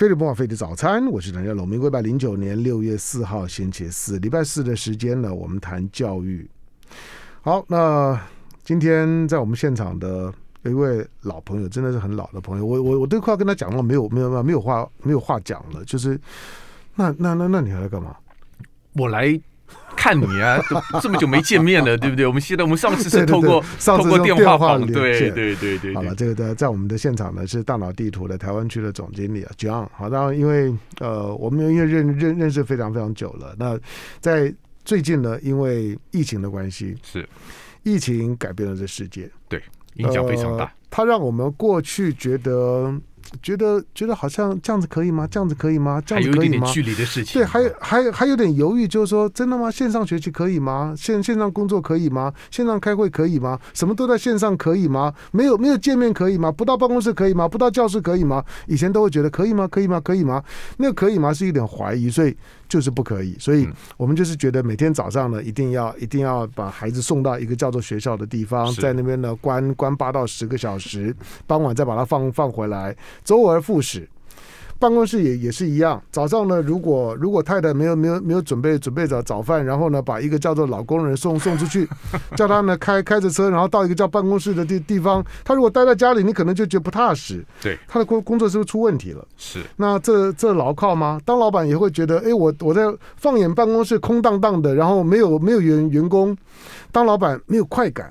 菲律宾咖啡的早餐，我是大家龙，明贵。拜零九年六月四号星期四，礼拜四的时间呢，我们谈教育。好，那今天在我们现场的一位老朋友，真的是很老的朋友，我我我都快要跟他讲了，没有没有没有话没有话讲了，就是那那那那你还来干嘛？我来。看你啊，这么久没见面了，对不对？我们现在我们上次是透过透过电话对对对对。好了，这个在在我们的现场呢，是大脑地图的台湾区的总经理啊，John。好，然后因为呃，我们因为认认认识非常非常久了。那在最近呢，因为疫情的关系，是疫情改变了这世界，对影响非常大。他让我们过去觉得。觉得觉得好像这样子可以吗？这样子可以吗？这样子可以吗？距离的事情，对，还还还有点犹豫，就是说，真的吗？线上学习可以吗？线线上工作可以吗？线上开会可以吗？什么都在线上可以吗？没有没有见面可以吗？不到办公室可以吗？不到教室可以吗？以前都会觉得可以吗？可以吗？可以吗？那个可以吗？是有点怀疑，所以。就是不可以，所以我们就是觉得每天早上呢，一定要一定要把孩子送到一个叫做学校的地方，在那边呢关关八到十个小时，傍晚再把他放放回来，周而复始。办公室也也是一样，早上呢，如果如果太太没有没有没有准备准备早早饭，然后呢，把一个叫做老工人送送出去，叫他呢开开着车，然后到一个叫办公室的地地方，他如果待在家里，你可能就觉得不踏实。对，他的工工作是不是出问题了？是。那这这牢靠吗？当老板也会觉得，哎，我我在放眼办公室空荡荡的，然后没有没有员员工，当老板没有快感。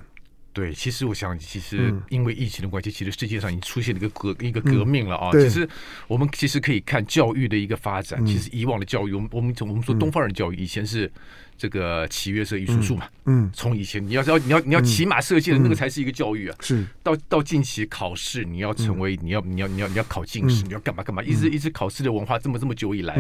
对，其实我想，其实因为疫情的关系，其实世界上已经出现了一个革一个革命了啊！其实我们其实可以看教育的一个发展。其实以往的教育，我们我们从我们说东方人教育，以前是这个契约社一术术嘛。嗯，从以前你要是要你要你要骑马射箭，的那个才是一个教育啊。是到到近期考试，你要成为你要你要你要你要考进士，你要干嘛干嘛？一直一直考试的文化这么这么久以来，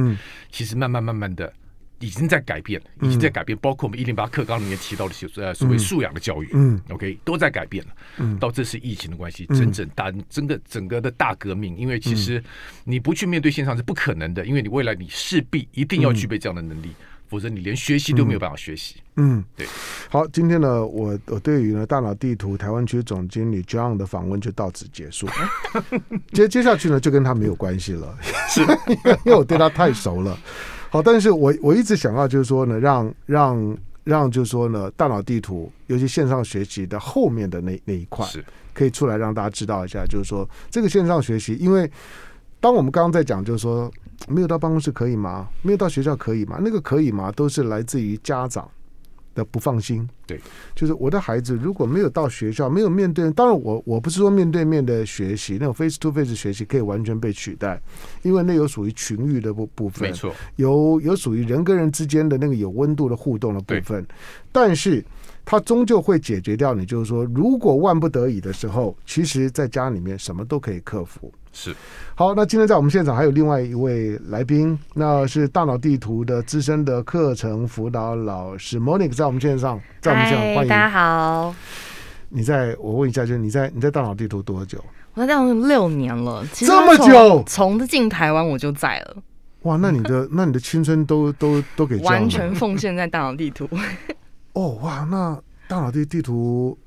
其实慢慢慢慢的。已经在改变，已经在改变，包括我们一零八课纲里面提到的所呃所谓素养的教育，嗯，OK，都在改变了。嗯，到这次疫情的关系，真正大真的整个的大革命，因为其实你不去面对线上是不可能的，因为你未来你势必一定要具备这样的能力，否则你连学习都没有办法学习。嗯，对。好，今天呢，我我对于呢大脑地图台湾区总经理 John 的访问就到此结束。接接下去呢，就跟他没有关系了，是，因为我对他太熟了。好，但是我我一直想要就是说呢，让让让就是说呢，大脑地图，尤其线上学习的后面的那那一块，是可以出来让大家知道一下，就是说这个线上学习，因为当我们刚刚在讲，就是说没有到办公室可以吗？没有到学校可以吗？那个可以吗？都是来自于家长。不放心，对，就是我的孩子如果没有到学校，没有面对，当然我我不是说面对面的学习，那种 face to face 学习可以完全被取代，因为那有属于群域的部部分，没错，有有属于人跟人之间的那个有温度的互动的部分，但是。它终究会解决掉你。就是说，如果万不得已的时候，其实在家里面什么都可以克服。是。好，那今天在我们现场还有另外一位来宾，那是大脑地图的资深的课程辅导老师 Monique 在我们线上。在我们现上，欢迎大家好。你在我问一下，就是你在你在大脑地图多久？我在大脑六年了，这么久，从进台湾我就在了。哇，那你的那你的青春都都都给完全奉献在大脑地图。哦哇，那大脑地地图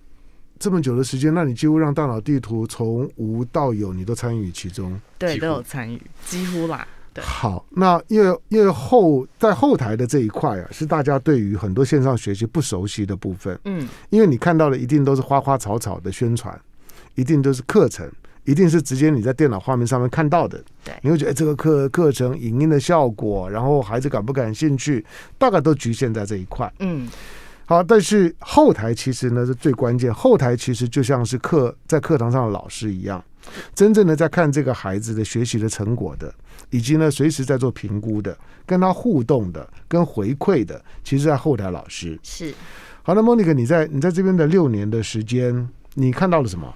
这么久的时间，那你几乎让大脑地图从无到有，你都参与其中，对，都有参与，几乎啦。好，那因为因为后在后台的这一块啊，是大家对于很多线上学习不熟悉的部分。嗯，因为你看到的一定都是花花草草的宣传，一定都是课程，一定是直接你在电脑画面上面看到的。对，你会觉得哎，这个课课程影音的效果，然后孩子感不感兴趣，大概都局限在这一块。嗯。好，但是后台其实呢是最关键。后台其实就像是课在课堂上的老师一样，真正的在看这个孩子的学习的成果的，以及呢随时在做评估的，跟他互动的，跟回馈的，其实在后台老师是。好的，Monica，你在你在这边的六年的时间，你看到了什么？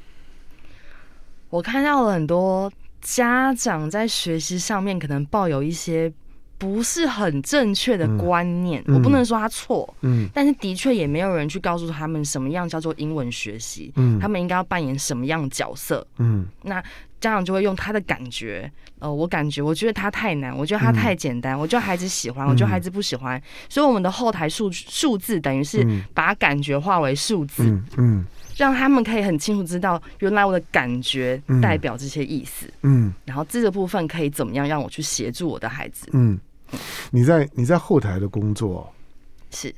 我看到了很多家长在学习上面可能抱有一些。不是很正确的观念，我不能说他错，嗯，但是的确也没有人去告诉他们什么样叫做英文学习，嗯，他们应该要扮演什么样角色，嗯，那家长就会用他的感觉，呃，我感觉，我觉得他太难，我觉得他太简单，我觉得孩子喜欢，我觉得孩子不喜欢，所以我们的后台数数字等于是把感觉化为数字，嗯，让他们可以很清楚知道，原来我的感觉代表这些意思，嗯，然后这个部分可以怎么样让我去协助我的孩子，嗯。你在你在后台的工作是，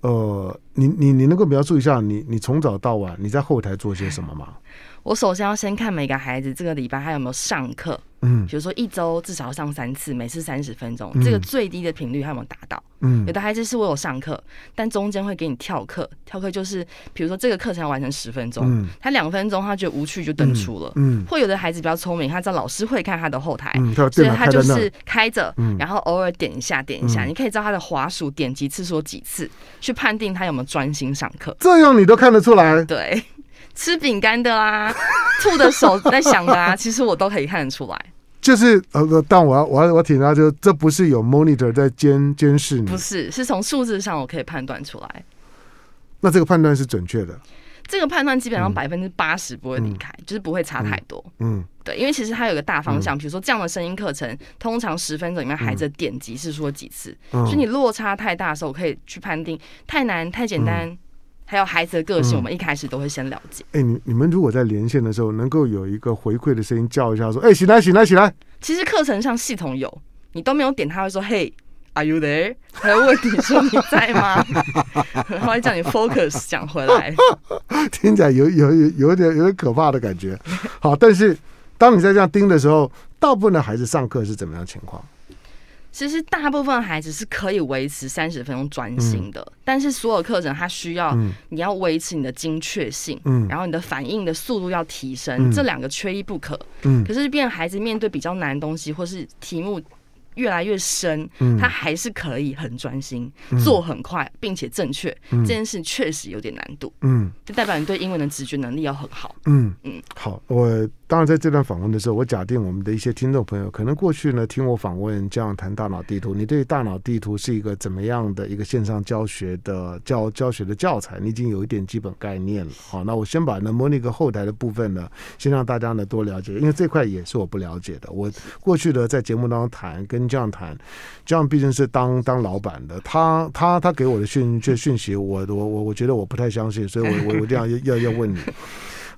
呃，你你你能够描述一下你你从早到晚你在后台做些什么吗？我首先要先看每个孩子这个礼拜他有没有上课，嗯，比如说一周至少上三次，每次三十分钟，这个最低的频率他有没有达到？嗯，有的孩子是我有上课，但中间会给你跳课，跳课就是比如说这个课程要完成十分钟，嗯，他两分钟他觉得无趣就登出了，嗯，会有的孩子比较聪明，他知道老师会看他的后台，嗯、所以他就是开着，嗯，然后偶尔点一下点一下，你可以知道他的滑鼠点击次数几次，去判定他有没有专心上课，这样你都看得出来，对。吃饼干的啦，吐的手在想的啊，其实我都可以看得出来。就是呃，但我要我要我挺他，就这不是有 monitor 在监监视你，不是是从数字上我可以判断出来。那这个判断是准确的。这个判断基本上百分之八十不会离开，就是不会差太多。嗯，对，因为其实它有个大方向，比如说这样的声音课程，通常十分钟里面孩子点击是说几次，所以你落差太大的时候，我可以去判定太难太简单。还有孩子的个性，我们一开始都会先了解。哎，你你们如果在连线的时候能够有一个回馈的声音，叫一下说：“哎，起来，起来，起来！”其实课程上系统有，你都没有点，他会说：“Hey，Are you there？” 他会问你说你在吗？然 后叫你 focus 讲回来，听起来有有有有点有点可怕的感觉。好，但是当你在这样盯的时候，大部分的孩子上课是怎么样情况？其实大部分孩子是可以维持三十分钟专心的，但是所有课程它需要你要维持你的精确性，然后你的反应的速度要提升，这两个缺一不可。嗯，可是变孩子面对比较难的东西，或是题目越来越深，嗯，他还是可以很专心，做很快并且正确，这件事确实有点难度。嗯，就代表你对英文的直觉能力要很好。嗯嗯，好，我。当然，在这段访问的时候，我假定我们的一些听众朋友可能过去呢听我访问这样谈大脑地图，你对大脑地图是一个怎么样的一个线上教学的教教学的教材，你已经有一点基本概念了。好，那我先把那摩尼格后台的部分呢，先让大家呢多了解，因为这块也是我不了解的。我过去的在节目当中谈跟这样谈，这样毕竟是当当老板的，他他他给我的讯这讯息，我我我我觉得我不太相信，所以我我我这样要要问你。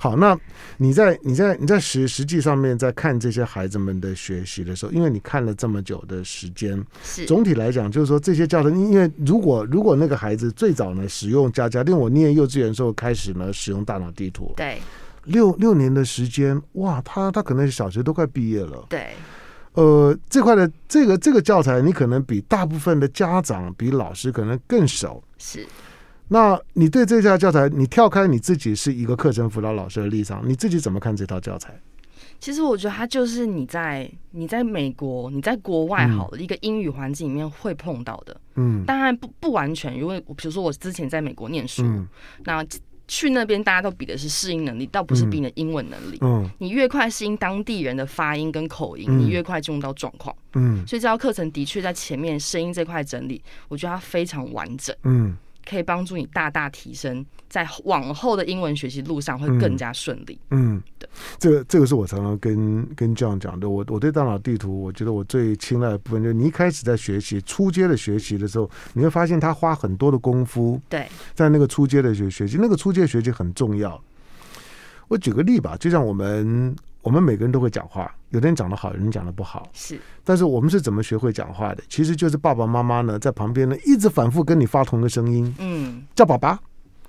好，那你在你在你在实实际上面在看这些孩子们的学习的时候，因为你看了这么久的时间，是总体来讲，就是说这些教材，因为如果如果那个孩子最早呢使用家家，因为我念幼稚园时候开始呢使用大脑地图，对，六六年的时间，哇，他他可能小学都快毕业了，对，呃，这块的这个这个教材，你可能比大部分的家长比老师可能更熟，是。那你对这套教材，你跳开你自己是一个课程辅导老师的立场，你自己怎么看这套教材？其实我觉得它就是你在你在美国、你在国外好了一个英语环境里面会碰到的。嗯，当然不不完全。如果比如说我之前在美国念书，那去那边大家都比的是适应能力，倒不是比你的英文能力。嗯，你越快适应当地人的发音跟口音，你越快进入到状况。嗯，所以这套课程的确在前面声音这块整理，我觉得它非常完整。嗯。可以帮助你大大提升，在往后的英文学习路上会更加顺利。嗯，对，这个这个是我常常跟跟 John 讲的。我我对大脑地图，我觉得我最青睐的部分，就是你一开始在学习初阶的学习的时候，你会发现他花很多的功夫。对，在那个初阶的学学习，那个初阶学习很重要。我举个例吧，就像我们。我们每个人都会讲话，有的人讲得好，有人讲得不好。是，但是我们是怎么学会讲话的？其实就是爸爸妈妈呢，在旁边呢，一直反复跟你发同一个声音，嗯，叫爸爸，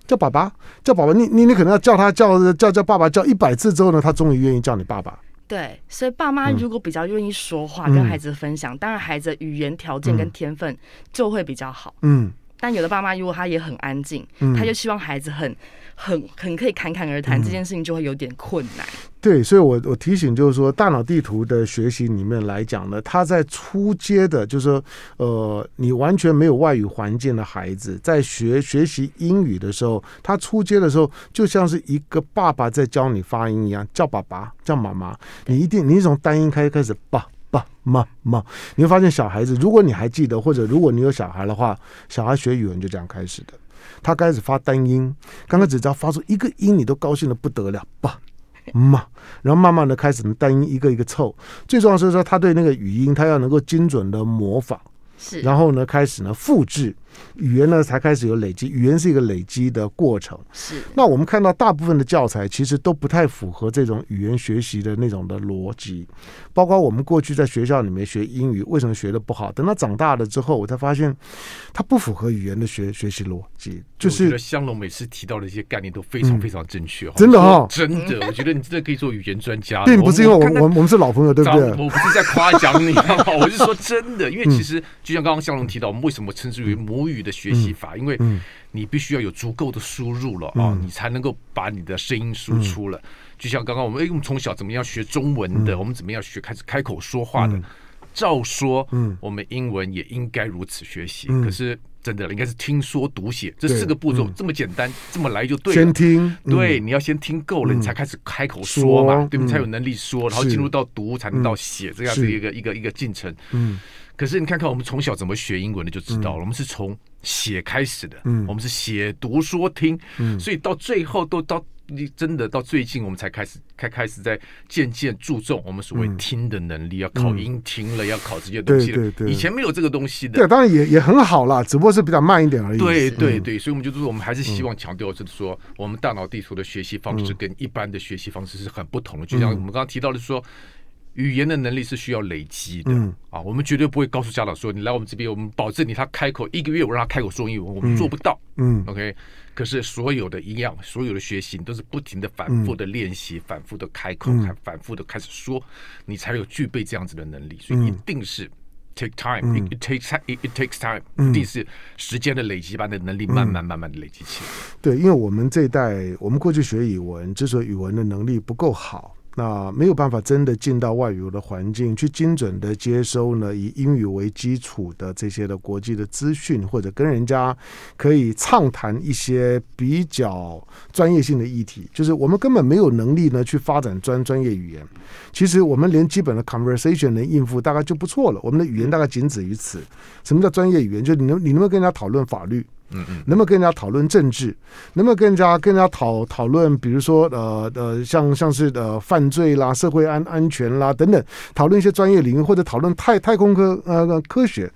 叫爸爸，叫爸爸。你你你可能要叫他叫叫叫爸爸叫一百次之后呢，他终于愿意叫你爸爸。对，所以爸妈如果比较愿意说话，跟孩子分享，当然孩子语言条件跟天分就会比较好。嗯，但有的爸妈如果他也很安静，他就希望孩子很。很很可以侃侃而谈，这件事情就会有点困难。对，所以我我提醒就是说，大脑地图的学习里面来讲呢，他在初阶的，就是说，呃，你完全没有外语环境的孩子，在学学习英语的时候，他初阶的时候，就像是一个爸爸在教你发音一样，叫爸爸，叫妈妈。你一定，你从单音开开始，爸爸妈妈，你会发现小孩子，如果你还记得，或者如果你有小孩的话，小孩学语文就这样开始的。他开始发单音，刚开始只要发出一个音，你都高兴的不得了，吧。嘛，然后慢慢的开始单音一个一个凑。最重要是说，他对那个语音，他要能够精准的模仿，是，然后呢，开始呢复制。语言呢才开始有累积，语言是一个累积的过程。是，那我们看到大部分的教材其实都不太符合这种语言学习的那种的逻辑，包括我们过去在学校里面学英语，为什么学的不好？等他长大了之后，我才发现它不符合语言的学学习逻辑。就是香龙每次提到的一些概念都非常非常正确，真的哈，真的，我觉得你真的可以做语言专家，并不是因为我我我们是老朋友，对不对？我不是在夸奖你，我是说真的，因为其实就像刚刚香龙提到，我们为什么称之为模。母语的学习法，因为你必须要有足够的输入了啊，你才能够把你的声音输出了。就像刚刚我们，哎，我们从小怎么样学中文的？我们怎么样学开始开口说话的？照说，嗯，我们英文也应该如此学习。可是真的，应该是听说读写这四个步骤这么简单，这么来就对了。先听，对，你要先听够了，你才开始开口说嘛，对对？才有能力说，然后进入到读，才能到写，这样的一个一个一个进程，嗯。可是你看看我们从小怎么学英文的就知道了，我们是从写开始的，嗯，我们是写读说听，嗯，所以到最后都到你真的到最近我们才开始开开始在渐渐注重我们所谓听的能力，要考音听了，要考这些东西，对对对，以前没有这个东西的，对，当然也也很好啦，只不过是比较慢一点而已，对对对，所以我们就说我们还是希望强调就是说我们大脑地图的学习方式跟一般的学习方式是很不同的，就像我们刚刚提到的说。语言的能力是需要累积的啊！我们绝对不会告诉家长说：“你来我们这边，我们保证你他开口一个月，我让他开口说英文。”我们做不到。嗯，OK。可是所有的营养、所有的学习都是不停的、反复的练习、反复的开口、还反复的开始说，你才有具备这样子的能力。所以一定是 take time，it takes it takes time，一定是时间的累积，把你的能力慢慢慢慢的累积起来。对，因为我们这一代，我们过去学语文，之所以语文的能力不够好。那没有办法真的进到外语的环境，去精准的接收呢？以英语为基础的这些的国际的资讯，或者跟人家可以畅谈一些比较专业性的议题，就是我们根本没有能力呢去发展专专业语言。其实我们连基本的 conversation 能应付，大概就不错了。我们的语言大概仅止于此。什么叫专业语言？就你能你能不能跟人家讨论法律？嗯嗯，能不能跟人家讨论政治？能不能跟人家跟人家讨讨论？比如说，呃呃，像像是呃犯罪啦、社会安安全啦等等，讨论一些专业领域或者讨论太太空科呃科学，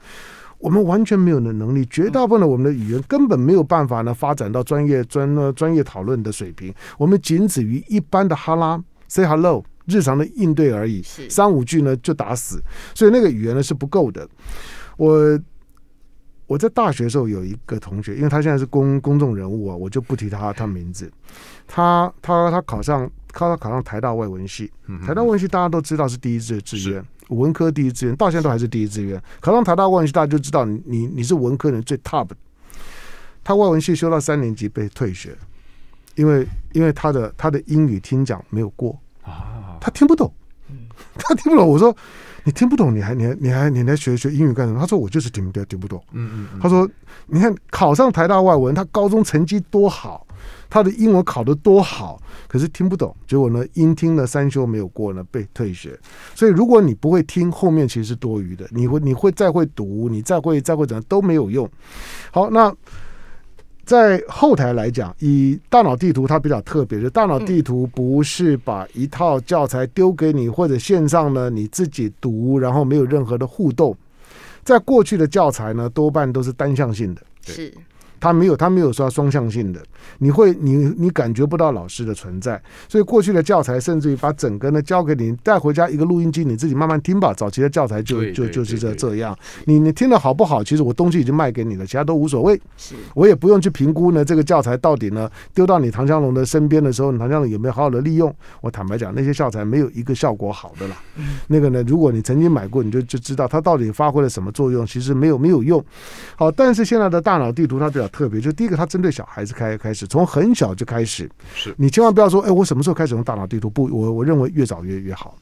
我们完全没有的能力。绝大部分的我们的语言根本没有办法呢发展到专业专呃专业讨论的水平。我们仅止于一般的哈拉，say hello，日常的应对而已，三五句呢就打死。所以那个语言呢是不够的。我。我在大学的时候有一个同学，因为他现在是公公众人物啊，我就不提他他名字。他他他考上，他他考上台大外文系。台大外文系大家都知道是第一志志愿，文科第一志愿，到现在都还是第一志愿。考上台大外文系，大家就知道你你你是文科人最 top。他外文系修到三年级被退学，因为因为他的他的英语听讲没有过啊，他听不懂，他听不懂。我说。你听不懂，你还，你还，你还，你来学学英语干什么？他说我就是听不听不懂。嗯嗯，他说，你看考上台大外文，他高中成绩多好，他的英文考得多好，可是听不懂，结果呢，因听了三修没有过呢，被退学。所以如果你不会听，后面其实是多余的。你会你会再会读，你再会再会怎样都没有用。好，那。在后台来讲，以大脑地图它比较特别，就大脑地图不是把一套教材丢给你或者线上呢你自己读，然后没有任何的互动。在过去的教材呢，多半都是单向性的。是。他没有，他没有说双向性的，你会，你你感觉不到老师的存在，所以过去的教材甚至于把整个呢交给你带回家一个录音机，你自己慢慢听吧。早期的教材就就就是这这样，你你听的好不好？其实我东西已经卖给你了，其他都无所谓。我也不用去评估呢这个教材到底呢丢到你唐江龙的身边的时候，唐江龙有没有好好的利用？我坦白讲，那些教材没有一个效果好的了。那个呢，如果你曾经买过，你就就知道它到底发挥了什么作用，其实没有没有用。好，但是现在的大脑地图它表特别就第一个，他针对小孩子开开始，从很小就开始，是你千万不要说，哎，我什么时候开始用大脑地图？不，我我认为越早越越好。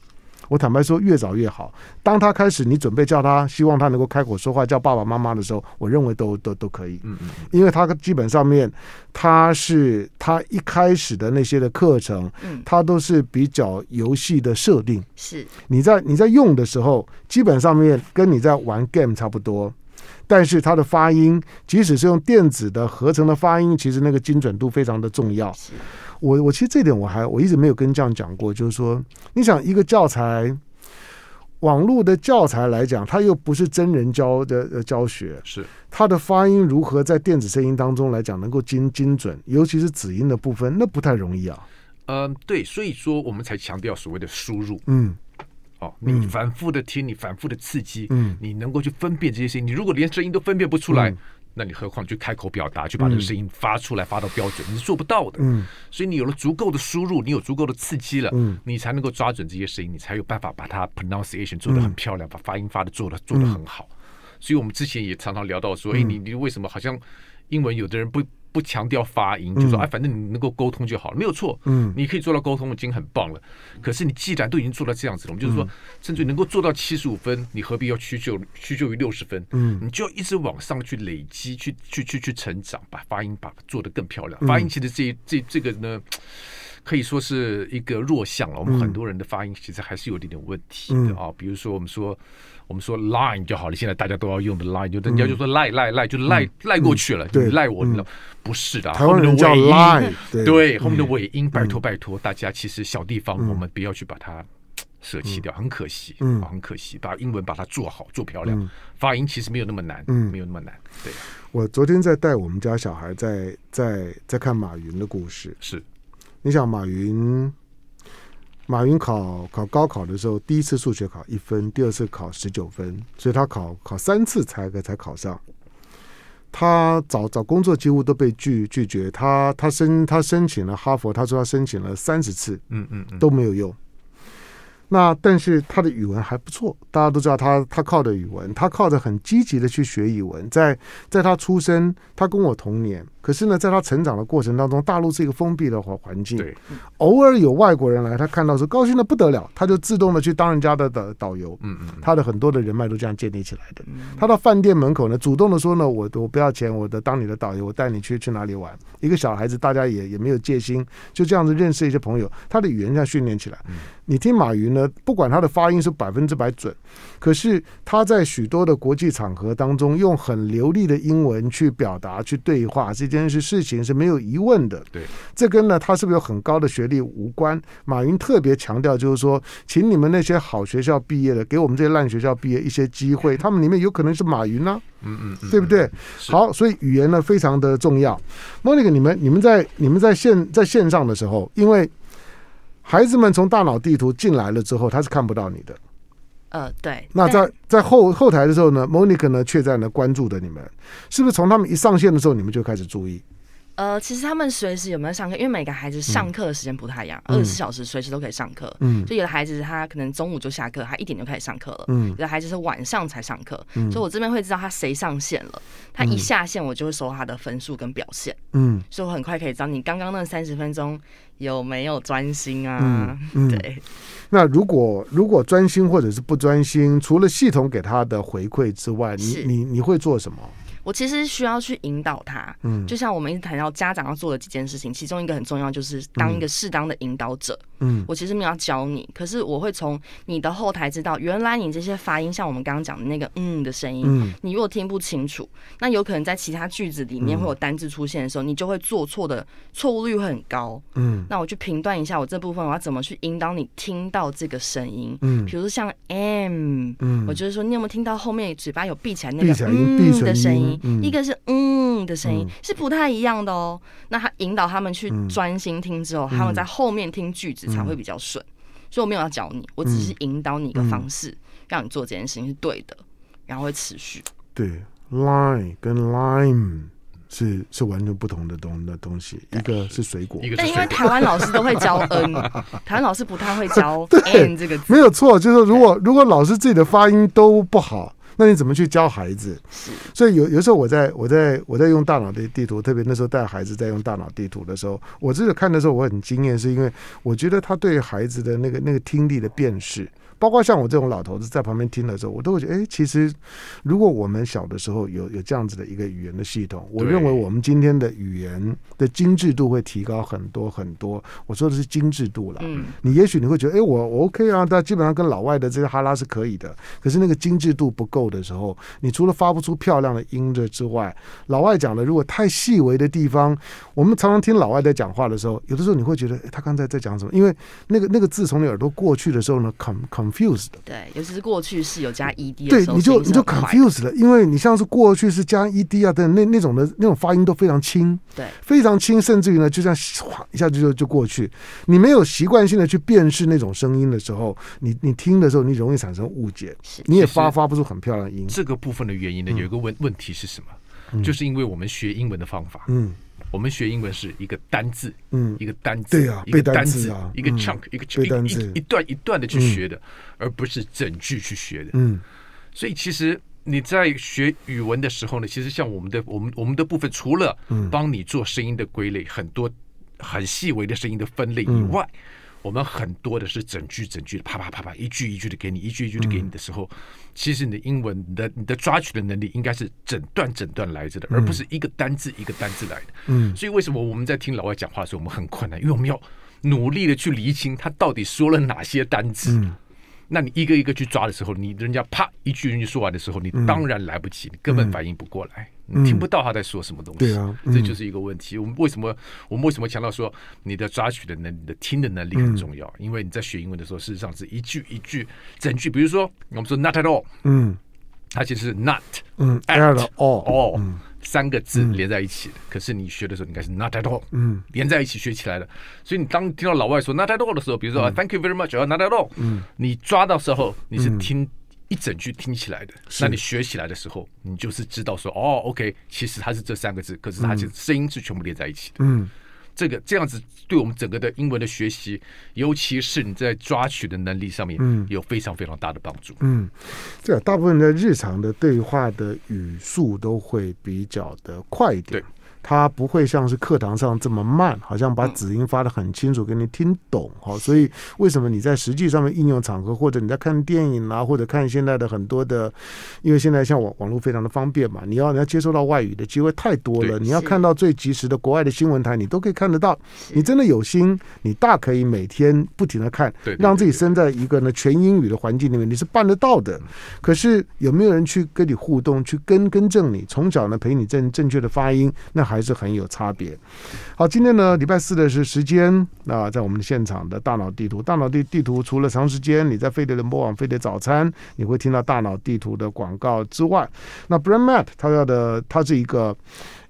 我坦白说，越早越好。当他开始，你准备叫他，希望他能够开口说话，叫爸爸妈妈的时候，我认为都都都可以。嗯嗯，因为他基本上面，他是他一开始的那些的课程，嗯，他都是比较游戏的设定。是，你在你在用的时候，基本上面跟你在玩 game 差不多。但是它的发音，即使是用电子的合成的发音，其实那个精准度非常的重要。我我其实这点我还我一直没有跟这样讲过，就是说，你想一个教材，网络的教材来讲，它又不是真人教的教学，是它的发音如何在电子声音当中来讲能够精精准，尤其是子音的部分，那不太容易啊。嗯，对，所以说我们才强调所谓的输入。嗯。哦，你反复的听，你反复的刺激，嗯，你能够去分辨这些声音。你如果连声音都分辨不出来，那你何况去开口表达，去把这个声音发出来，发到标准，你是做不到的。嗯，所以你有了足够的输入，你有足够的刺激了，嗯，你才能够抓准这些声音，你才有办法把它 pronunciation 做得很漂亮，把发音发的做的做的很好。所以，我们之前也常常聊到说，哎，你你为什么好像英文有的人不？不强调发音，就说啊，反正你能够沟通就好了，没有错。嗯，你可以做到沟通已经很棒了。可是你既然都已经做到这样子了，我们就是说，甚至能够做到七十五分，你何必要屈就屈就于六十分？嗯，你就要一直往上去累积，去去去去成长，把发音把做得更漂亮。发音其实这这这个呢，可以说是一个弱项了。我们很多人的发音其实还是有点点问题的啊，比如说我们说。我们说 line 就好了，现在大家都要用的 line 就人家就说赖赖赖就赖赖过去了，你赖我，不是的后面的尾音，对，后面的尾音，拜托拜托，大家其实小地方我们不要去把它舍弃掉，很可惜，嗯，很可惜，把英文把它做好做漂亮，发音其实没有那么难，嗯，没有那么难。对我昨天在带我们家小孩在在在看马云的故事，是你想马云。马云考考高考的时候，第一次数学考一分，第二次考十九分，所以他考考三次才才考上。他找找工作几乎都被拒拒绝，他他申他申请了哈佛，他说他申请了三十次，嗯嗯都没有用。那但是他的语文还不错，大家都知道他他靠的语文，他靠着很积极的去学语文，在在他出生，他跟我同年，可是呢，在他成长的过程当中，大陆是一个封闭的环环境，偶尔有外国人来，他看到说高兴的不得了，他就自动的去当人家的导导游，嗯嗯，他的很多的人脉都这样建立起来的，他到饭店门口呢，主动的说呢，我我不要钱，我的当你的导游，我带你去去哪里玩，一个小孩子，大家也也没有戒心，就这样子认识一些朋友，他的语言在训练起来。你听马云呢？不管他的发音是百分之百准，可是他在许多的国际场合当中，用很流利的英文去表达、去对话这件事事情是没有疑问的。对，这跟呢他是不是有很高的学历无关。马云特别强调就是说，请你们那些好学校毕业的，给我们这些烂学校毕业一些机会。他们里面有可能是马云呢？嗯嗯，对不对？好，所以语言呢非常的重要。莫尼克，你们你们在你们在线在线上的时候，因为。孩子们从大脑地图进来了之后，他是看不到你的。呃，对。那在在后后台的时候呢，Monica 呢却在那关注着你们。是不是从他们一上线的时候，你们就开始注意？呃，其实他们随时有没有上课，因为每个孩子上课的时间不太一样，二十四小时随时都可以上课。嗯，就有的孩子他可能中午就下课，他一点就开始上课了。嗯，有的孩子是晚上才上课。嗯，所以我这边会知道他谁上线了，他一下线我就会收他的分数跟表现。嗯，所以我很快可以知道你刚刚那三十分钟有没有专心啊？对。那如果如果专心或者是不专心，除了系统给他的回馈之外，你你你会做什么？我其实需要去引导他，嗯，就像我们一直谈到家长要做的几件事情，其中一个很重要就是当一个适当的引导者，嗯，我其实没有教你，可是我会从你的后台知道，原来你这些发音像我们刚刚讲的那个嗯的声音，嗯，你如果听不清楚，那有可能在其他句子里面会有单字出现的时候，你就会做错的，错误率会很高，嗯，那我去评断一下我这部分我要怎么去引导你听到这个声音，嗯，比如说像 m，嗯，我就是说你有没有听到后面嘴巴有闭起来那个嗯的声音？一个是嗯的声音是不太一样的哦，那他引导他们去专心听之后，他们在后面听句子才会比较顺。所以我没有要教你，我只是引导你一个方式，让你做这件事情是对的，然后会持续。对 l i n e 跟 lime 是是完全不同的东的东西，一个是水果，一个。但因为台湾老师都会教 n，台湾老师不太会教 n 这个。没有错，就是如果如果老师自己的发音都不好。那你怎么去教孩子？所以有有时候我在我在我在用大脑的地图，特别那时候带孩子在用大脑地图的时候，我这个看的时候我很惊艳，是因为我觉得他对孩子的那个那个听力的辨识，包括像我这种老头子在旁边听的时候，我都会觉得哎，其实如果我们小的时候有有这样子的一个语言的系统，我认为我们今天的语言的精致度会提高很多很多。我说的是精致度了，嗯，你也许你会觉得哎，我我 OK 啊，但基本上跟老外的这个哈拉是可以的，可是那个精致度不够。的时候，你除了发不出漂亮的音质之外，老外讲的如果太细微的地方，我们常常听老外在讲话的时候，有的时候你会觉得他刚才在讲什么，因为那个那个字从你耳朵过去的时候呢，confused 对，尤其是过去式有加 ed，对，你就你就 confused 了，因为你像是过去是加 ed 啊，但那那种的那种发音都非常轻，对，非常轻，甚至于呢，就像一下就就就过去，你没有习惯性的去辨识那种声音的时候，你你听的时候，你容易产生误解，你也发发不出很漂亮。这个部分的原因呢，有一个问问题是什么？就是因为我们学英文的方法，嗯，我们学英文是一个单字，嗯，一个单字，对啊，一个单字啊，一个 chunk，一个 chunk，一一段一段的去学的，而不是整句去学的，嗯，所以其实你在学语文的时候呢，其实像我们的，我们我们的部分除了帮你做声音的归类，很多很细微的声音的分类以外。我们很多的是整句整句的啪啪啪啪，一句一句的给你，一句一句的给你的时候，其实你的英文，你的你的抓取的能力应该是整段整段来着的，而不是一个单字一个单字来的。嗯，所以为什么我们在听老外讲话的时候我们很困难？因为我们要努力的去厘清他到底说了哪些单字。那你一个一个去抓的时候，你人家啪一句人家说完的时候，你当然来不及，你根本反应不过来，你听不到他在说什么东西。这就是一个问题。我们为什么我们为什么强调说你的抓取的能力、的听的能力很重要？因为你在学英文的时候，事实上是一句一句、整句。比如说，我们说 not at all，嗯，它其实是 not at all all。三个字连在一起，可是你学的时候应该是 not at all，连在一起学起来的。所以你当听到老外说 not at all 的时候，比如说 thank you very much，not at all，你抓到时候你是听一整句听起来的，那你学起来的时候，你就是知道说哦，OK，其实它是这三个字，可是它其实声音是全部连在一起的。这个这样子对我们整个的英文的学习，尤其是你在抓取的能力上面，嗯，有非常非常大的帮助。嗯，这大部分的日常的对话的语速都会比较的快一点。对。它不会像是课堂上这么慢，好像把指音发得很清楚给你听懂哈。所以为什么你在实际上面应用场合，或者你在看电影啊，或者看现在的很多的，因为现在像网网络非常的方便嘛，你要你要接受到外语的机会太多了。你要看到最及时的国外的新闻台，你都可以看得到。你真的有心，你大可以每天不停的看，让自己身在一个呢全英语的环境里面，你是办得到的。可是有没有人去跟你互动，去跟更正你，从小呢陪你正正确的发音，那还？还是很有差别。好，今天呢，礼拜四的是时间。那在我们现场的《大脑地图》，《大脑地地图》除了长时间你在飞碟的播网、飞碟早餐，你会听到《大脑地图》的广告之外，那《Brain Map》它要的它是一个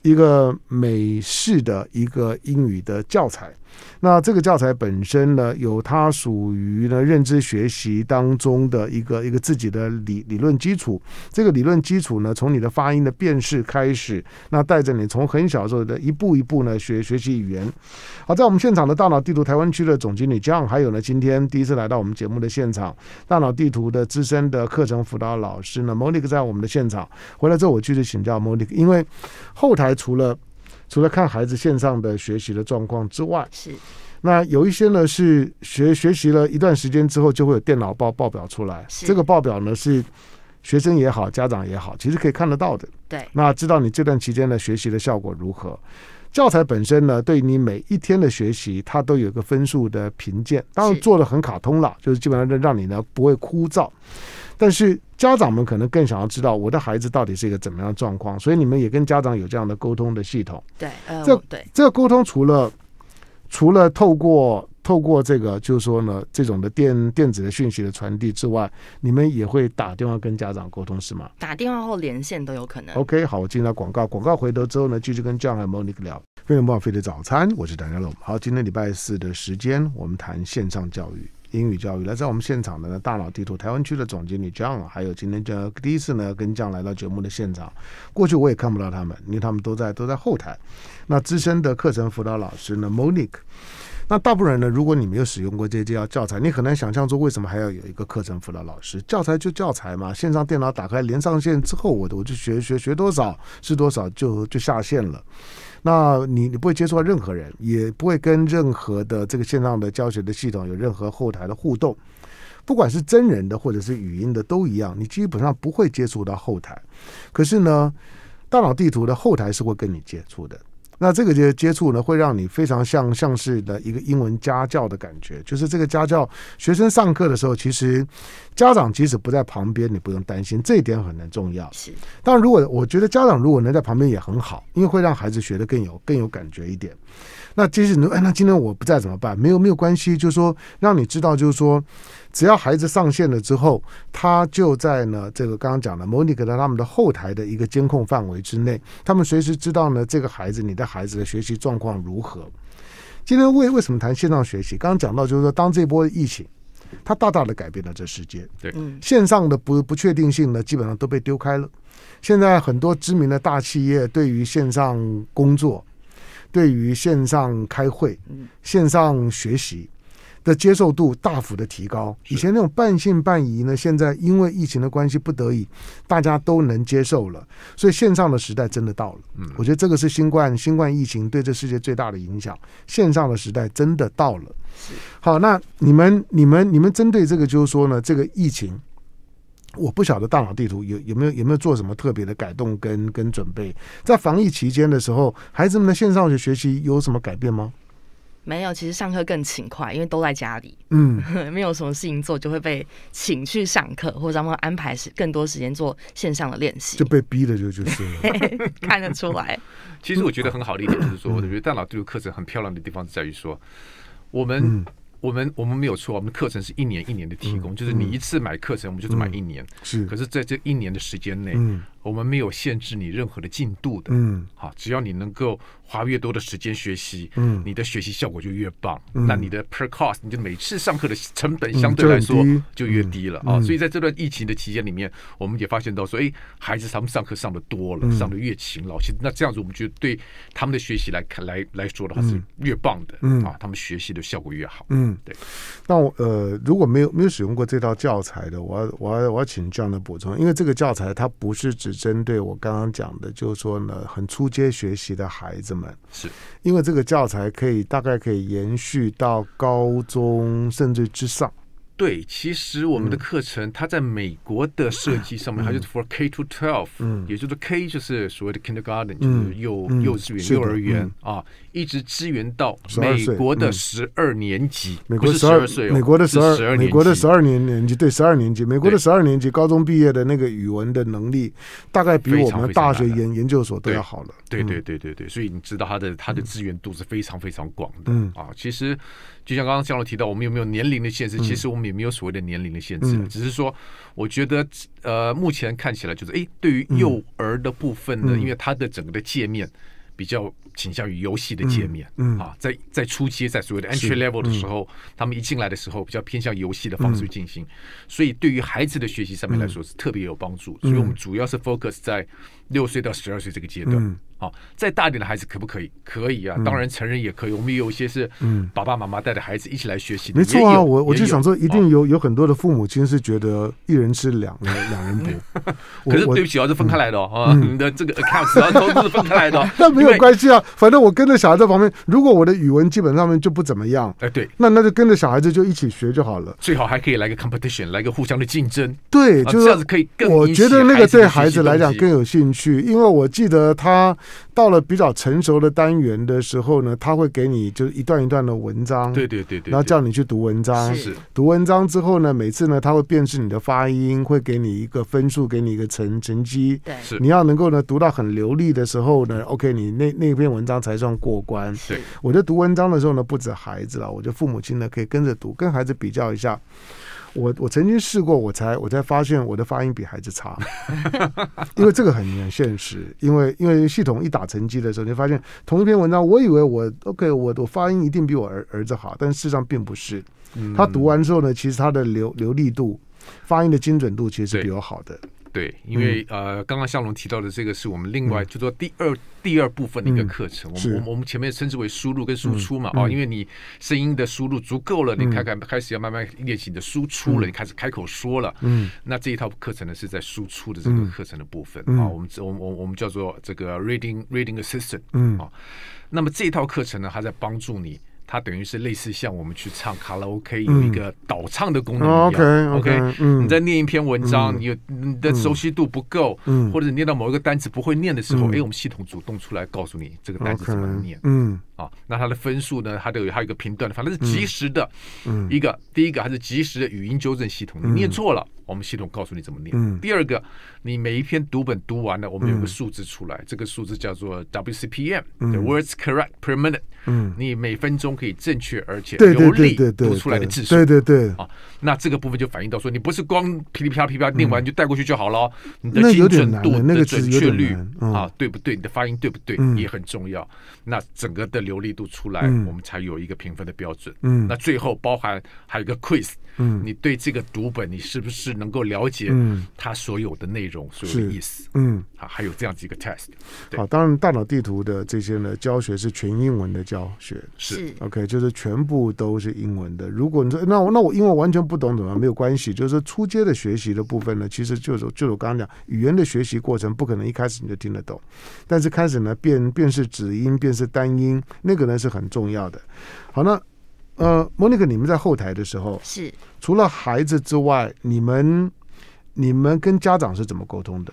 一个美式的一个英语的教材。那这个教材本身呢，有它属于呢认知学习当中的一个一个自己的理理论基础。这个理论基础呢，从你的发音的辨识开始，那带着你从很小的时候的一步一步呢学学习语言。好，在我们现场的大脑地图台湾区的总经理江，还有呢今天第一次来到我们节目的现场，大脑地图的资深的课程辅导老师呢 Monique 在我们的现场回来之后，我继续请教 Monique，因为后台除了。除了看孩子线上的学习的状况之外，是那有一些呢是学学习了一段时间之后，就会有电脑报报表出来。这个报表呢是学生也好，家长也好，其实可以看得到的。对，那知道你这段期间的学习的效果如何？教材本身呢，对你每一天的学习，它都有一个分数的评鉴。当然做的很卡通了，就是基本上让让你呢不会枯燥。但是家长们可能更想要知道我的孩子到底是一个怎么样的状况，所以你们也跟家长有这样的沟通的系统。对，呃、这对这个沟通除了除了透过透过这个，就是说呢，这种的电电子的讯息的传递之外，你们也会打电话跟家长沟通是吗？打电话或连线都有可能。OK，好，我进到广告，广告回头之后呢，继续跟 John 和 Monica 聊。非常棒，费的早餐，我是 Daniel。好，今天礼拜四的时间，我们谈线上教育。英语教育来，在我们现场的呢，大脑地图台湾区的总经理 John，还有今天江第一次呢跟将来到节目的现场。过去我也看不到他们，因为他们都在都在后台。那资深的课程辅导老师呢，Monique。那大部分人呢，如果你没有使用过这这教教材，你很难想象说为什么还要有一个课程辅导老师？教材就教材嘛，线上电脑打开连上线之后，我我就学学学多少是多少，就就下线了。那你你不会接触到任何人，也不会跟任何的这个线上的教学的系统有任何后台的互动，不管是真人的或者是语音的都一样，你基本上不会接触到后台。可是呢，大脑地图的后台是会跟你接触的。那这个接接触呢，会让你非常像像是的一个英文家教的感觉，就是这个家教学生上课的时候，其实家长即使不在旁边，你不用担心这一点，很难重要。是，但如果我觉得家长如果能在旁边也很好，因为会让孩子学得更有更有感觉一点。那即使你哎，那今天我不在怎么办？没有没有关系，就是说让你知道，就是说，只要孩子上线了之后，他就在呢这个刚刚讲的摩尼给的他们的后台的一个监控范围之内，他们随时知道呢这个孩子你的孩子的学习状况如何。今天为为什么谈线上学习？刚刚讲到就是说，当这波疫情，它大大的改变了这世界。对，线上的不不确定性呢，基本上都被丢开了。现在很多知名的大企业对于线上工作。对于线上开会、线上学习的接受度大幅的提高，以前那种半信半疑呢，现在因为疫情的关系不得已，大家都能接受了，所以线上的时代真的到了。嗯，我觉得这个是新冠新冠疫情对这世界最大的影响，线上的时代真的到了。好，那你们、你们、你们针对这个就是说呢，这个疫情。我不晓得大脑地图有有没有有没有做什么特别的改动跟跟准备，在防疫期间的时候，孩子们的线上学学习有什么改变吗？没有，其实上课更勤快，因为都在家里，嗯，没有什么事情做，就会被请去上课，或者他们安排时更多时间做线上的练习，就被逼的就就是 看得出来。其实我觉得很好的一点就是说，我觉得大脑这个课程很漂亮的地方在于说，我们。我们我们没有错，我们的课程是一年一年的提供，就是你一次买课程，我们就买一年。是，可是，在这一年的时间内。我们没有限制你任何的进度的，嗯，好，只要你能够花越多的时间学习，嗯，你的学习效果就越棒，那你的 per cost，你就每次上课的成本相对来说就越低了啊。所以在这段疫情的期间里面，我们也发现到，说，哎，孩子他们上课上的多了，上的越勤劳其实那这样子我们就对他们的学习来看来来说的话是越棒的，嗯啊，他们学习的效果越好，嗯，对。那我呃，如果没有没有使用过这套教材的，我我我要请这样的补充，因为这个教材它不是指。针对我刚刚讲的，就是说呢，很初阶学习的孩子们，是因为这个教材可以大概可以延续到高中甚至之上。对，其实我们的课程它在美国的设计上面，它就是 for K to twelve，也就是 K 就是所谓的 kindergarten，就是幼幼稚园、幼儿园啊，一直支援到美国的十二年级，美国十二岁，美国的十二美国的十二年级，对，十二年级，美国的十二年级，高中毕业的那个语文的能力，大概比我们大学研研究所都要好了。对对对对对，所以你知道它的它的资源度是非常非常广的啊，其实。就像刚刚向荣提到，我们有没有年龄的限制？其实我们也没有所谓的年龄的限制，只是说，我觉得呃，目前看起来就是，哎，对于幼儿的部分呢，因为它的整个的界面比较倾向于游戏的界面，啊，在在初期，在所谓的 entry level 的时候，他们一进来的时候比较偏向游戏的方式进行，所以对于孩子的学习上面来说是特别有帮助，所以我们主要是 focus 在。六岁到十二岁这个阶段，好，再大点的孩子可不可以？可以啊，当然成人也可以。我们有一些是爸爸妈妈带着孩子一起来学习。没错啊，我我就想说，一定有有很多的父母亲是觉得一人吃两人两人补。可是对不起，我是分开来的哦。你的这个 account s 都是分开来的，那没有关系啊。反正我跟着小孩在旁边，如果我的语文基本上面就不怎么样，哎，对，那那就跟着小孩子就一起学就好了。最好还可以来个 competition，来个互相的竞争。对，这样子可以更我觉得那个对孩子来讲更有兴趣。去，因为我记得他到了比较成熟的单元的时候呢，他会给你就是一段一段的文章，对对对，然后叫你去读文章，是读文章之后呢，每次呢他会辨识你的发音，会给你一个分数，给你一个成成绩，对，是你要能够呢读到很流利的时候呢，OK，你那那篇文章才算过关。对，我觉得读文章的时候呢，不止孩子了，我觉得父母亲呢可以跟着读，跟孩子比较一下。我我曾经试过，我才我才发现我的发音比孩子差，因为这个很很现实。因为因为系统一打成绩的时候，你发现同一篇文章，我以为我 OK，我我发音一定比我儿儿子好，但事实上并不是。他读完之后呢，其实他的流流利度、发音的精准度，其实是比我好的。对，因为呃，刚刚向龙提到的这个是我们另外叫做第二第二部分的一个课程。我们我们我们前面称之为输入跟输出嘛，啊，因为你声音的输入足够了，你看看开始要慢慢练习你的输出了，你开始开口说了，嗯，那这一套课程呢是在输出的这个课程的部分啊，我们我我我们叫做这个 reading reading a s s i s t a n t 嗯啊，那么这一套课程呢，它在帮助你。它等于是类似像我们去唱卡拉 OK 有一个导唱的功能一样，OK OK，你在念一篇文章，你你的熟悉度不够，或者念到某一个单词不会念的时候，哎，我们系统主动出来告诉你这个单词怎么念，嗯，啊，那它的分数呢，它都有，它有一个评断，反正是及时的，一个第一个还是及时的语音纠正系统，你念错了。我们系统告诉你怎么念。第二个，你每一篇读本读完了，我们有个数字出来，这个数字叫做 WCPM（Words Correct Per Minute）。嗯，你每分钟可以正确而且流利读出来的字数。对对对，啊，那这个部分就反映到说，你不是光噼里啪啦噼里啪啦念完就带过去就好了。你的精准度、的准确率啊，对不对？你的发音对不对也很重要。那整个的流利度出来，我们才有一个评分的标准。嗯，那最后包含还有一个 quiz。嗯，你对这个读本，你是不是？能够了解他所有的内容，所有的意思，嗯，啊，还有这样几个 test。好，当然，大脑地图的这些呢，教学是全英文的教学，是 OK，就是全部都是英文的。如果你说那我那我英文完全不懂，怎么样没有关系，就是说初阶的学习的部分呢，其实就是就是我刚刚讲语言的学习过程，不可能一开始你就听得懂，但是开始呢，变变是指音，变是单音，那个呢是很重要的。好，那。呃，Monica，你们在后台的时候，是除了孩子之外，你们你们跟家长是怎么沟通的？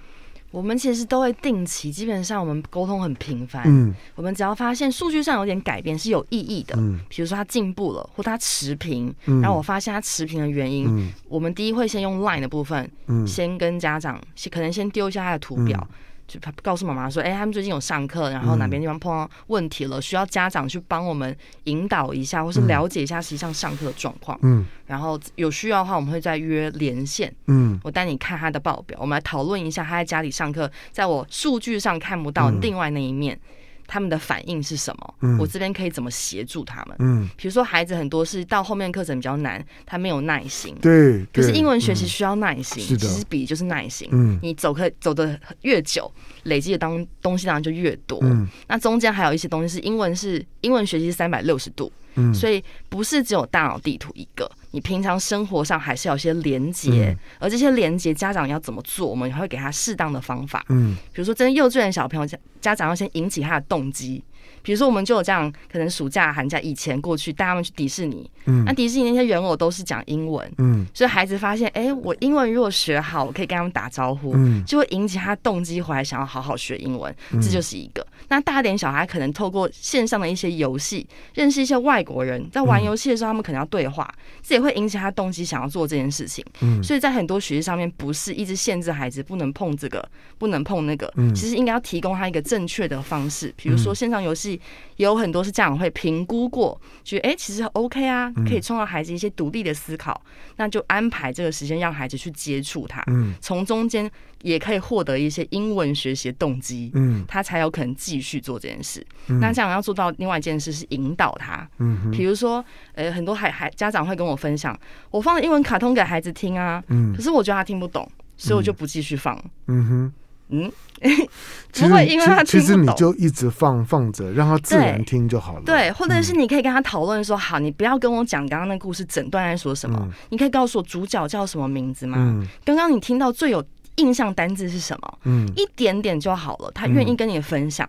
我们其实都会定期，基本上我们沟通很频繁。嗯，我们只要发现数据上有点改变是有意义的，嗯，比如说他进步了或他持平，然后我发现他持平的原因，我们第一会先用 Line 的部分，嗯，先跟家长可能先丢一下他的图表。就告诉妈妈说，哎，他们最近有上课，然后哪边地方碰到问题了，需要家长去帮我们引导一下，或是了解一下实际上上课的状况。嗯，然后有需要的话，我们会再约连线。嗯，我带你看他的报表，我们来讨论一下他在家里上课，在我数据上看不到另外那一面。他们的反应是什么？我这边可以怎么协助他们？嗯，比如说孩子很多是到后面课程比较难，他没有耐心。对，可是英文学习需要耐心，其实比就是耐心。嗯，你走开走的越久，累积的当东西当然就越多。那中间还有一些东西是英文，是英文学习三百六十度。所以不是只有大脑地图一个，你平常生活上还是有些连接，而这些连接家长要怎么做？我们也会给他适当的方法，嗯，比如说真对幼稚园小朋友家家长要先引起他的动机。比如说，我们就有这样，可能暑假、寒假以前过去带他们去迪士尼。嗯。那迪士尼那些人偶都是讲英文。嗯。所以孩子发现，哎，我英文如果学好，我可以跟他们打招呼，就会引起他动机回来，想要好好学英文。这就是一个。那大点小孩可能透过线上的一些游戏，认识一些外国人，在玩游戏的时候，他们可能要对话，这也会引起他动机想要做这件事情。嗯。所以在很多学习上面，不是一直限制孩子不能碰这个，不能碰那个。嗯。其实应该要提供他一个正确的方式，比如说线上游。是有很多是家长会评估过，觉得哎，其实 OK 啊，可以创造孩子一些独立的思考，那就安排这个时间让孩子去接触它，从中间也可以获得一些英文学习动机，嗯，他才有可能继续做这件事。那家长要做到另外一件事是引导他，嗯，比如说，呃，很多孩孩家长会跟我分享，我放英文卡通给孩子听啊，嗯，可是我觉得他听不懂，所以我就不继续放，嗯哼。嗯，不会，因为他其实你就一直放放着，让他自然听就好了。对，或者是你可以跟他讨论说，好，你不要跟我讲刚刚那故事整段在说什么，你可以告诉我主角叫什么名字吗？刚刚你听到最有印象单字是什么？嗯，一点点就好了，他愿意跟你分享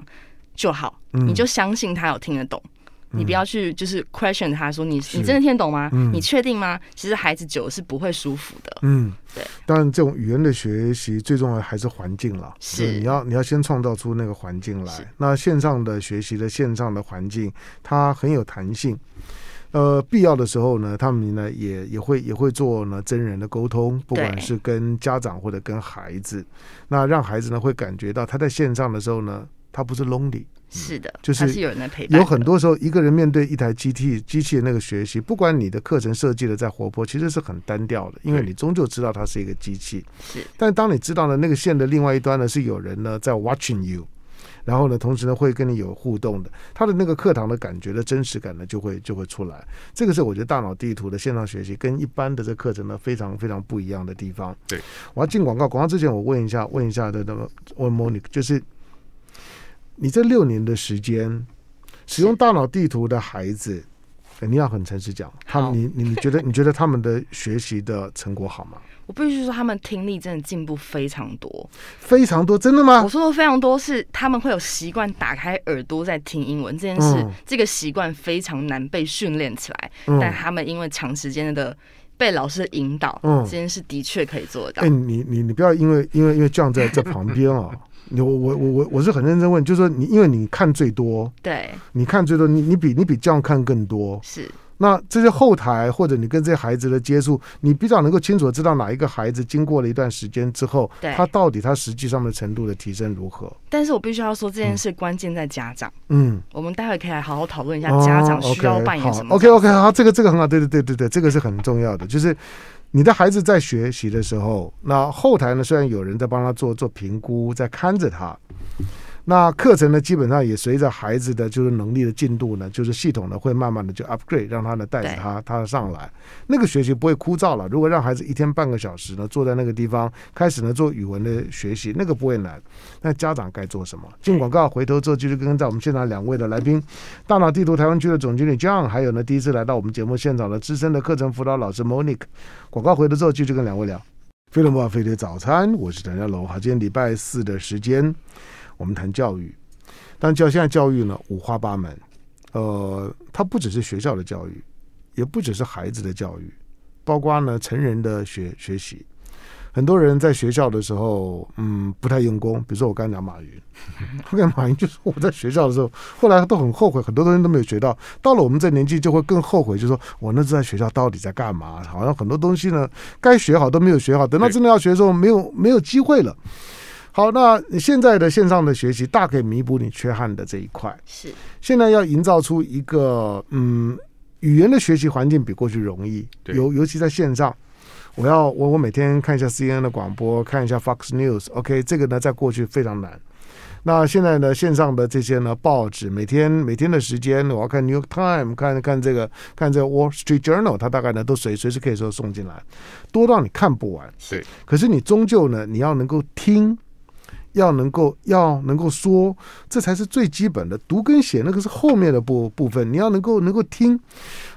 就好，你就相信他有听得懂。你不要去，就是 question 他说你你真的听懂吗？你确定吗？其实孩子久是不会舒服的。嗯，对。但这种语言的学习，最重要还是环境了。是，你要你要先创造出那个环境来。那线上的学习的线上的环境，它很有弹性。呃，必要的时候呢，他们呢也也会也会做呢真人的沟通，不管是跟家长或者跟孩子。那让孩子呢会感觉到他在线上的时候呢，他不是 lonely。是的，就是有人来陪伴。有很多时候，一个人面对一台机器，机器的那个学习，不管你的课程设计的再活泼，其实是很单调的，因为你终究知道它是一个机器。是。但当你知道了那个线的另外一端呢，是有人呢在 watching you，然后呢，同时呢会跟你有互动的，他的那个课堂的感觉的真实感呢，就会就会出来。这个是我觉得大脑地图的线上学习跟一般的这课程呢非常非常不一样的地方。对。我要进广告，广告之前我问一下，问一下的那个问莫妮，就是。你这六年的时间，使用大脑地图的孩子，肯定要很诚实讲，他们你你觉得你觉得他们的学习的成果好吗？我必须说，他们听力真的进步非常多，非常多，真的吗？我说的非常多是，他们会有习惯打开耳朵在听英文这件事，这个习惯非常难被训练起来，但他们因为长时间的。被老师引导，嗯，这件事的确可以做到。哎，你你你不要因为因为因为这样在在旁边啊，你我我我我是很认真问，就是说你因为你看最多，对，你看最多，你你比你比这样看更多是。那这些后台或者你跟这些孩子的接触，你比较能够清楚知道哪一个孩子经过了一段时间之后，他到底他实际上的程度的提升如何？但是我必须要说这件事关键在家长。嗯，我们待会可以来好好讨论一下家长需要扮演什么。OK OK，好，这个这个很好，对对对对对，这个是很重要的，就是你的孩子在学习的时候，那后台呢虽然有人在帮他做做评估，在看着他。那课程呢，基本上也随着孩子的就是能力的进度呢，就是系统呢会慢慢的就 upgrade，让他呢带着他他上来，那个学习不会枯燥了。如果让孩子一天半个小时呢，坐在那个地方开始呢做语文的学习，那个不会难。那家长该做什么？进广告回头之后，继续跟在我们现场两位的来宾，大脑地图台湾区的总经理 John，还有呢第一次来到我们节目现场的资深的课程辅导老师 Monique。广告回头之后，继续跟两位聊。飞龙堡飞碟早餐，我是陈家龙，好，今天礼拜四的时间。我们谈教育，但教现在教育呢五花八门，呃，它不只是学校的教育，也不只是孩子的教育，包括呢成人的学学习。很多人在学校的时候，嗯，不太用功。比如说我刚才讲马云，我跟马云就说我在学校的时候，后来都很后悔，很多东西都没有学到。到了我们这年纪，就会更后悔，就说我那次在学校到底在干嘛？好像很多东西呢，该学好都没有学好，等到真的要学的时候，没有没有机会了。好，那现在的线上的学习大可以弥补你缺憾的这一块。是，现在要营造出一个嗯，语言的学习环境比过去容易，尤尤其在线上，我要我我每天看一下 C N 的广播，看一下 Fox News，OK，这个呢在过去非常难。那现在呢，线上的这些呢报纸，每天每天的时间我要看 New York t i m e 看看这个，看这 Wall Street Journal，它大概呢都随随时可以说送进来，多到你看不完。是，可是你终究呢，你要能够听。要能够要能够说，这才是最基本的读跟写，那个是后面的部部分。你要能够能够听，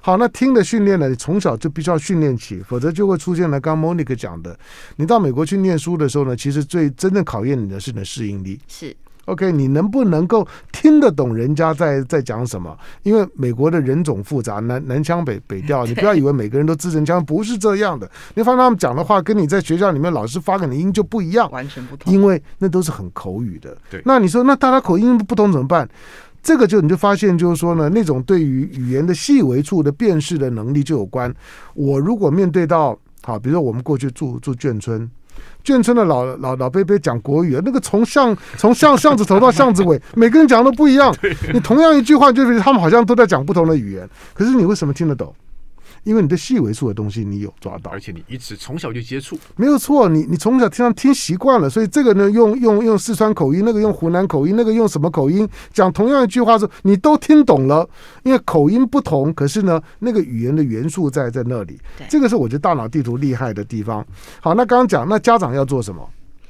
好，那听的训练呢？你从小就必须要训练起，否则就会出现了。刚 Monica 讲的，你到美国去念书的时候呢，其实最真正考验你的是你的适应力。是。OK，你能不能够听得懂人家在在讲什么？因为美国的人种复杂，南南腔北北调，你不要以为每个人都字正腔，不是这样的。你放他们讲的话，跟你在学校里面老师发给的音就不一样，完全不同。因为那都是很口语的。对，那你说那大家口音不同怎么办？这个就你就发现就是说呢，那种对于语言的细微处的辨识的能力就有关。我如果面对到。好，比如说我们过去住住眷村，眷村的老老老伯伯讲国语，那个从巷从巷巷子头到巷子尾，每个人讲都不一样。你同样一句话，就是他们好像都在讲不同的语言，可是你为什么听得懂？因为你的细微处的东西你有抓到，而且你一直从小就接触，没有错。你你从小听上听习惯了，所以这个呢用用用四川口音，那个用湖南口音，那个用什么口音讲同样一句话，说你都听懂了。因为口音不同，可是呢那个语言的元素在在那里。这个是我觉得大脑地图厉害的地方。好，那刚刚讲那家长要做什么？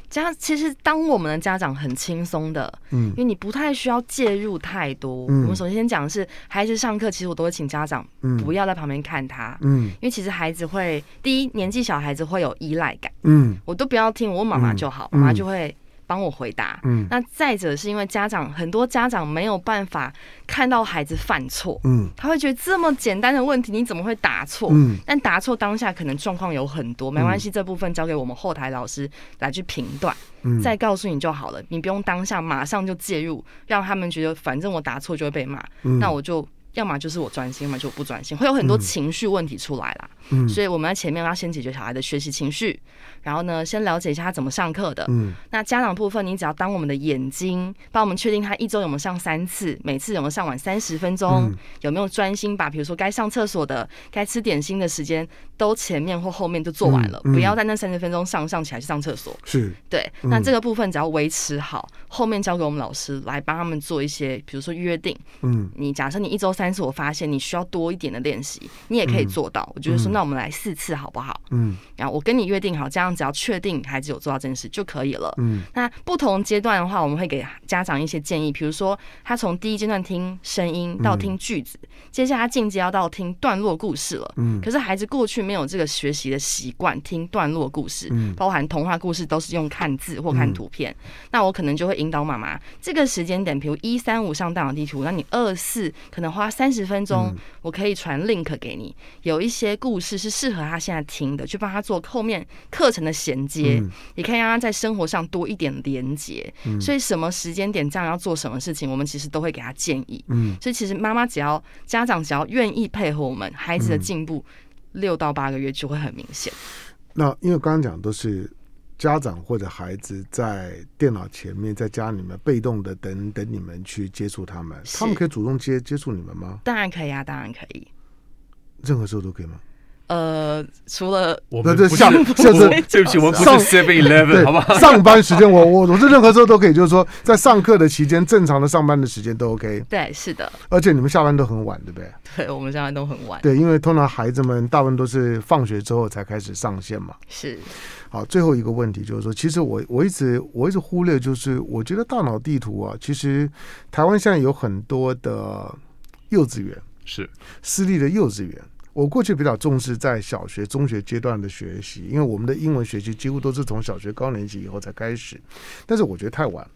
家其实当我们的家长很轻松的，嗯，因为你不太需要介入太多。我们首先讲的是，孩子上课其实我都会请家长不要在旁边看他，嗯，因为其实孩子会第一年纪小孩子会有依赖感，嗯，我都不要听我妈妈就好，妈妈就会。帮我回答，嗯，那再者是因为家长很多家长没有办法看到孩子犯错，嗯，他会觉得这么简单的问题你怎么会答错，嗯，但答错当下可能状况有很多，没关系，这部分交给我们后台老师来去评断，再告诉你就好了，你不用当下马上就介入，让他们觉得反正我答错就会被骂，那我就要么就是我专心，要么就不专心，会有很多情绪问题出来啦。嗯，所以我们在前面要先解决小孩的学习情绪。然后呢，先了解一下他怎么上课的。嗯。那家长部分，你只要当我们的眼睛，帮我们确定他一周有没有上三次，每次有没有上完三十分钟，有没有专心把，比如说该上厕所的、该吃点心的时间，都前面或后面就做完了，不要在那三十分钟上上起来去上厕所。是对。那这个部分只要维持好，后面交给我们老师来帮他们做一些，比如说约定。嗯。你假设你一周三次，我发现你需要多一点的练习，你也可以做到。我就是说，那我们来四次好不好？嗯。然后我跟你约定好这样。只要确定孩子有做到这件事就可以了。嗯，那不同阶段的话，我们会给家长一些建议。比如说，他从第一阶段听声音到听句子，接下来进阶要到听段落故事了。嗯，可是孩子过去没有这个学习的习惯，听段落故事，包含童话故事都是用看字或看图片。那我可能就会引导妈妈，这个时间点，比如一三五上大脑地图，那你二四可能花三十分钟，我可以传 link 给你，有一些故事是适合他现在听的，去帮他做后面课程。的衔接，也可以让他在生活上多一点连接。所以什么时间点这样要做什么事情，我们其实都会给他建议。嗯，所以其实妈妈只要家长只要愿意配合我们，孩子的进步六到八个月就会很明显。那因为刚刚讲都是家长或者孩子在电脑前面，在家里面被动的等等你们去接触他们，他们可以主动接接触你们吗？当然可以啊，当然可以，任何时候都可以吗？呃，除了我们不下这不是对不起，我们不是 Seven Eleven 好吧？上班时间，我我我是任何时候都可以，就是说在上课的期间，正常的上班的时间都 OK。对，是的。而且你们下班都很晚，对不对？对，我们下班都很晚。对，因为通常孩子们大部分都是放学之后才开始上线嘛。是。好，最后一个问题就是说，其实我我一直我一直忽略，就是我觉得大脑地图啊，其实台湾现在有很多的幼稚园，是私立的幼稚园。我过去比较重视在小学、中学阶段的学习，因为我们的英文学习几乎都是从小学高年级以后才开始，但是我觉得太晚。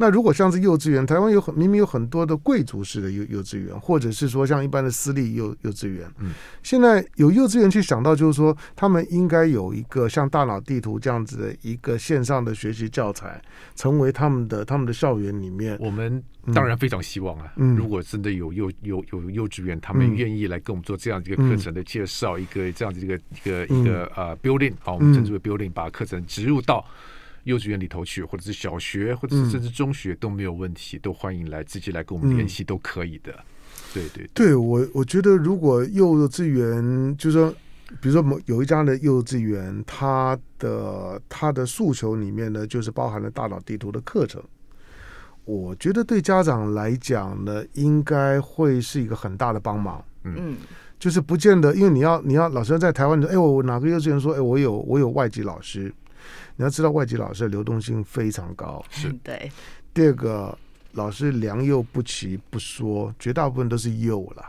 那如果像是幼稚园，台湾有很明明有很多的贵族式的幼幼稚园，或者是说像一般的私立幼幼稚园，嗯，现在有幼稚园去想到就是说，他们应该有一个像大脑地图这样子的一个线上的学习教材，成为他们的他们的校园里面，我们当然非常希望啊。嗯、如果真的有幼有有幼稚园，他们愿意来跟我们做这样一个课程的介绍，一个这样的一个一个一个呃 building，好，我们称之为 building，把课程植入到。幼稚园里头去，或者是小学，或者是甚至中学都没有问题，都欢迎来直接来跟我们联系，都可以的。对对，对我我觉得，如果幼稚园，就是说，比如说某有一家的幼稚园，它的它的诉求里面呢，就是包含了大脑地图的课程，我觉得对家长来讲呢，应该会是一个很大的帮忙。嗯，就是不见得，因为你要你要老师在台湾，哎，我哪个幼稚园说，哎，我有我有外籍老师。你要知道，外籍老师的流动性非常高。是，对。第二个，老师良莠不齐不说，绝大部分都是幼了。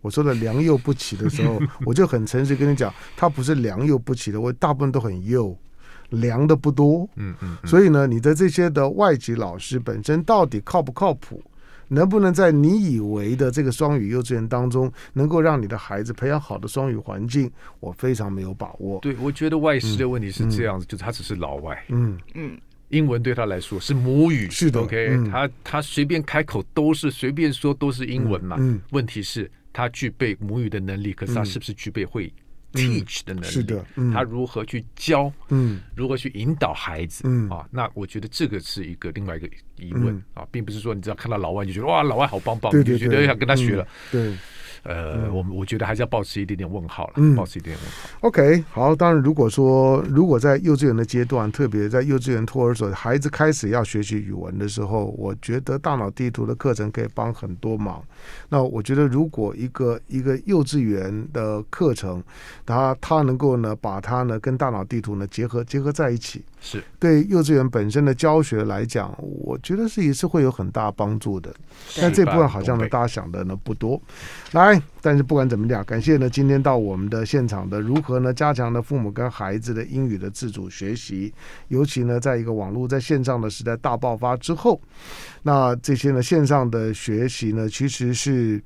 我说的良莠不齐的时候，我就很诚实跟你讲，他不是良莠不齐的，我大部分都很幼，良的不多。嗯嗯。所以呢，你的这些的外籍老师本身到底靠不靠谱？能不能在你以为的这个双语幼稚园当中，能够让你的孩子培养好的双语环境，我非常没有把握。对，我觉得外事的问题是这样子，就是他只是老外，嗯嗯，英文对他来说是母语，是的，OK，他他随便开口都是随便说都是英文嘛。问题是，他具备母语的能力，可是他是不是具备会？teach 的能力，他如何去教，如何去引导孩子啊？那我觉得这个是一个另外一个疑问啊，并不是说你只要看到老外就觉得哇，老外好棒棒，就觉得想跟他学了。呃，我我觉得还是要保持一点点问号了，嗯、保持一点点问号。OK，好，当然，如果说如果在幼稚园的阶段，特别在幼稚园托儿所，孩子开始要学习语文的时候，我觉得大脑地图的课程可以帮很多忙。那我觉得，如果一个 一个幼稚园的课程，他他能够呢，把它呢跟大脑地图呢结合结合在一起。是对幼稚园本身的教学来讲，我觉得是也是会有很大帮助的，但这部分好像呢，大家想的呢不多。来，但是不管怎么讲，感谢呢，今天到我们的现场的如何呢，加强了父母跟孩子的英语的自主学习，尤其呢，在一个网络在线上的时代大爆发之后，那这些呢，线上的学习呢，其实是。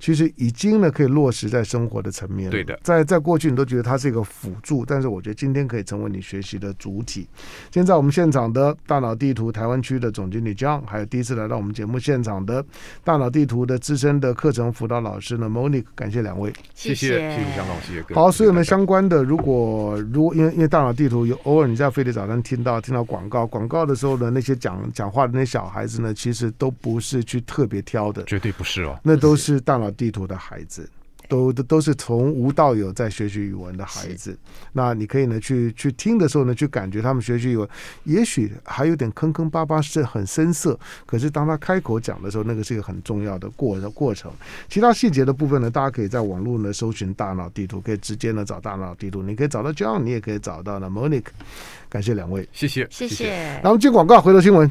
其实已经呢可以落实在生活的层面对的，在在过去你都觉得它是一个辅助，但是我觉得今天可以成为你学习的主体。现在我们现场的大脑地图台湾区的总经理 John，还有第一次来到我们节目现场的大脑地图的资深的课程辅导老师呢 Monique，感谢两位，谢谢，谢谢姜老师。好，所有呢相关的，如果如果因为因为大脑地图有偶尔你在飞碟早上听到听到广告，广告的时候呢那些讲讲话的那小孩子呢，其实都不是去特别挑的，绝对不是哦，那都是大脑。地图的孩子，都都都是从无到有在学习语文的孩子。那你可以呢，去去听的时候呢，去感觉他们学习语文，也许还有点坑坑巴巴，是很深涩。可是当他开口讲的时候，那个是一个很重要的过的过程。其他细节的部分呢，大家可以在网络呢搜寻大脑地图，可以直接呢找大脑地图。你可以找到 John，你也可以找到呢 Monique。感谢两位，谢谢，谢谢。然后进广告，回头新闻。